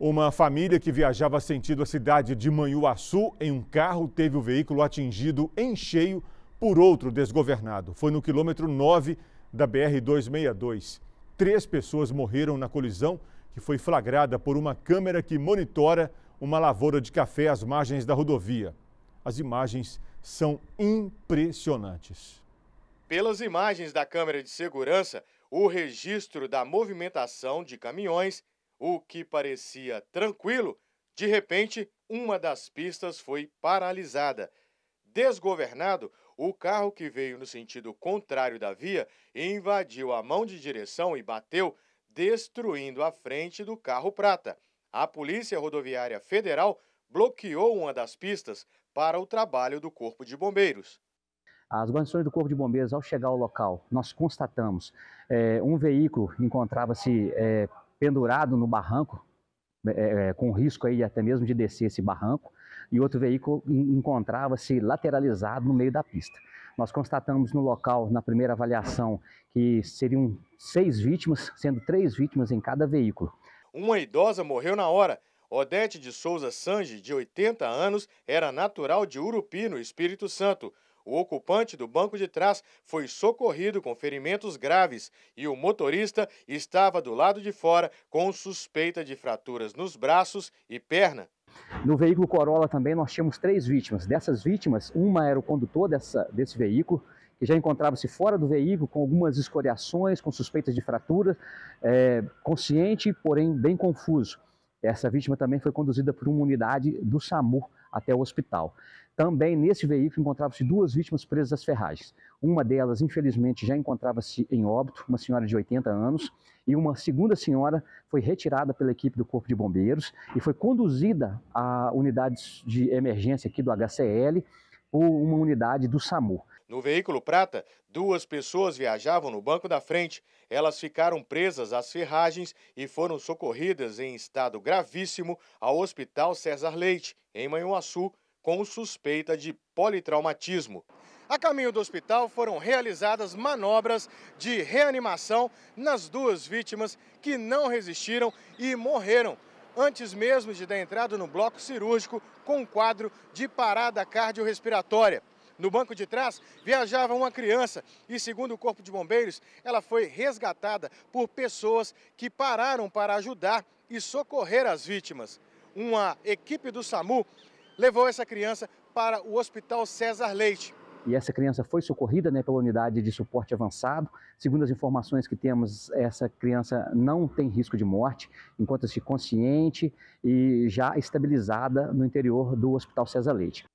Uma família que viajava sentido a cidade de Manhuaçu em um carro teve o veículo atingido em cheio por outro desgovernado. Foi no quilômetro 9 da BR-262. Três pessoas morreram na colisão, que foi flagrada por uma câmera que monitora uma lavoura de café às margens da rodovia. As imagens são impressionantes. Pelas imagens da câmera de segurança, o registro da movimentação de caminhões o que parecia tranquilo, de repente, uma das pistas foi paralisada. Desgovernado, o carro que veio no sentido contrário da via invadiu a mão de direção e bateu, destruindo a frente do carro prata. A Polícia Rodoviária Federal bloqueou uma das pistas para o trabalho do Corpo de Bombeiros. As guarnições do Corpo de Bombeiros, ao chegar ao local, nós constatamos é, um veículo encontrava-se é, pendurado no barranco, né, é, é, com risco aí até mesmo de descer esse barranco, e outro veículo encontrava-se lateralizado no meio da pista. Nós constatamos no local, na primeira avaliação, que seriam seis vítimas, sendo três vítimas em cada veículo. Uma idosa morreu na hora, Odete de Souza Sanji, de 80 anos, era natural de Urupi, no Espírito Santo. O ocupante do banco de trás foi socorrido com ferimentos graves e o motorista estava do lado de fora com suspeita de fraturas nos braços e perna. No veículo Corolla também nós tínhamos três vítimas. Dessas vítimas, uma era o condutor dessa, desse veículo, que já encontrava-se fora do veículo com algumas escoriações, com suspeitas de fraturas, é, consciente, porém bem confuso. Essa vítima também foi conduzida por uma unidade do SAMU até o hospital. Também nesse veículo encontravam-se duas vítimas presas às ferragens. Uma delas, infelizmente, já encontrava-se em óbito, uma senhora de 80 anos, e uma segunda senhora foi retirada pela equipe do Corpo de Bombeiros e foi conduzida a unidades de emergência aqui do HCL ou uma unidade do SAMU. No veículo prata, duas pessoas viajavam no banco da frente. Elas ficaram presas às ferragens e foram socorridas em estado gravíssimo ao Hospital César Leite, em Manhuaçu, com suspeita de politraumatismo. A caminho do hospital foram realizadas manobras de reanimação nas duas vítimas que não resistiram e morreram antes mesmo de dar entrada no bloco cirúrgico com quadro de parada cardiorrespiratória. No banco de trás viajava uma criança e, segundo o Corpo de Bombeiros, ela foi resgatada por pessoas que pararam para ajudar e socorrer as vítimas. Uma equipe do SAMU levou essa criança para o Hospital César Leite. E essa criança foi socorrida né, pela unidade de suporte avançado. Segundo as informações que temos, essa criança não tem risco de morte, encontra-se consciente e já estabilizada no interior do Hospital César Leite.